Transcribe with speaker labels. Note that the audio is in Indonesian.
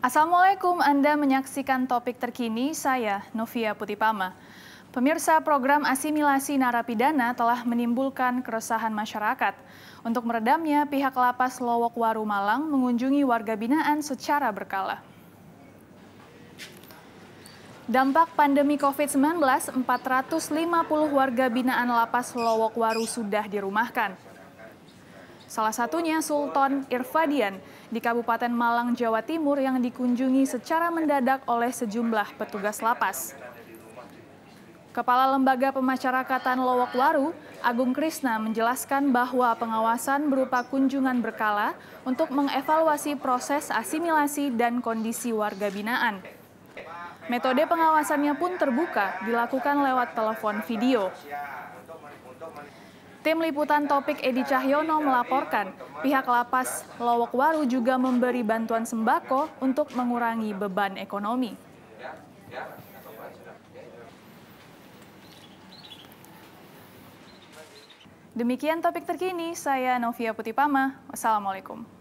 Speaker 1: Assalamualaikum, Anda menyaksikan topik terkini saya, Novia Putipama. Pemirsa program asimilasi narapidana telah menimbulkan keresahan masyarakat. Untuk meredamnya, pihak lapas Lowok Waru Malang mengunjungi warga binaan secara berkala. Dampak pandemi COVID-19, 450 warga binaan lapas Lowok Waru sudah dirumahkan. Salah satunya Sultan Irfadian di Kabupaten Malang, Jawa Timur yang dikunjungi secara mendadak oleh sejumlah petugas lapas. Kepala Lembaga Pemasyarakatan Waru, Agung Krisna menjelaskan bahwa pengawasan berupa kunjungan berkala untuk mengevaluasi proses asimilasi dan kondisi warga binaan. Metode pengawasannya pun terbuka, dilakukan lewat telepon video. Tim liputan Topik Edi Cahyono melaporkan pihak lapas Waru juga memberi bantuan sembako untuk mengurangi beban ekonomi. Demikian topik terkini, saya Novia Putipama. Wassalamualaikum.